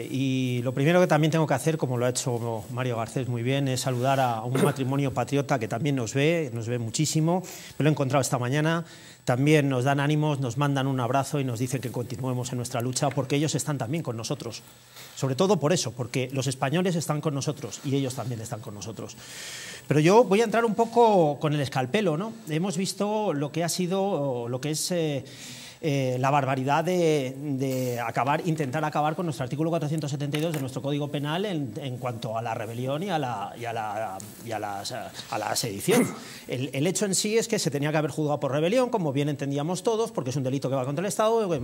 Y lo primero que también tengo que hacer, como lo ha hecho Mario Garcés muy bien, es saludar a un matrimonio patriota que también nos ve, nos ve muchísimo. Me lo he encontrado esta mañana. También nos dan ánimos, nos mandan un abrazo y nos dicen que continuemos en nuestra lucha porque ellos están también con nosotros. Sobre todo por eso, porque los españoles están con nosotros y ellos también están con nosotros. Pero yo voy a entrar un poco con el escalpelo, ¿no? Hemos visto lo que ha sido, lo que es. Eh, eh, la barbaridad de, acabar, intentar acabar con nuestro artículo 472 de nuestro Código Penal en, cuanto a la rebelión y a la, a la, sedición. El, hecho en sí es que se tenía que haber juzgado por rebelión, como bien entendíamos todos, porque es un delito que va contra el Estado, eh,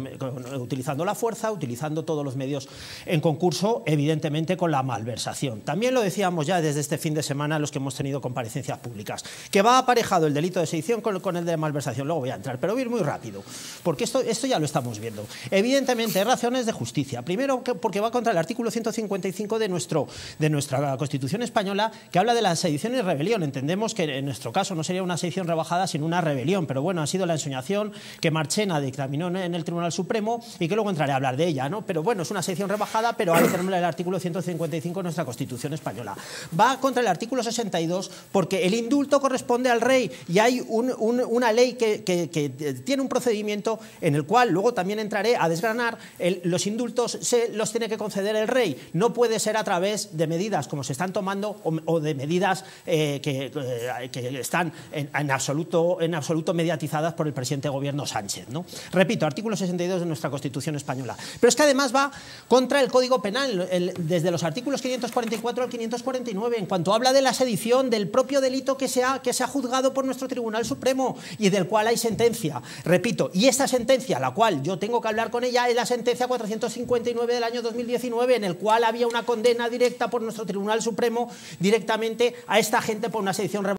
utilizando la fuerza, utilizando todos los medios en concurso, evidentemente con la malversación. También lo decíamos ya desde este fin de semana los que hemos tenido comparecencias públicas, que va aparejado el delito de sedición con, el de malversación. Luego voy a entrar, pero voy a ir muy rápido, porque esto, ya lo estamos viendo. Evidentemente, razones de justicia. Primero, porque va contra el artículo 155 de, nuestro, de nuestra Constitución española, que habla de la sedición y rebelión. Entendemos que en nuestro caso no sería una sedición rebajada, sino una rebelión. Pero bueno, ha sido la ensoñación que Marchena dictaminó en el Tribunal Supremo y que luego entraré a hablar de ella. ¿no? Pero bueno, es una sedición rebajada, pero ahora tenemos el artículo 155 de nuestra Constitución española. Va contra el artículo 62 porque el indulto corresponde al rey y hay una ley que tiene un procedimiento en el cual luego también entraré a desgranar, los indultos se los tiene que conceder el rey. No puede ser a través de medidas como se están tomando o, de medidas eh, eh, que, están en, absoluto, en absoluto mediatizadas por el presidente gobierno Sánchez. ¿no? Repito, artículo 62 de nuestra Constitución española. Pero es que además va contra el Código Penal, desde los artículos 544 al 549, en cuanto habla de la sedición, del propio delito que se que se ha juzgado por nuestro Tribunal Supremo y del cual hay sentencia. Repito, y esta sentencia sentencia, la cual yo tengo que hablar con ella, es la sentencia 459 del año 2019, en el cual había una condena directa por nuestro Tribunal Supremo directamente a esta gente por una sedición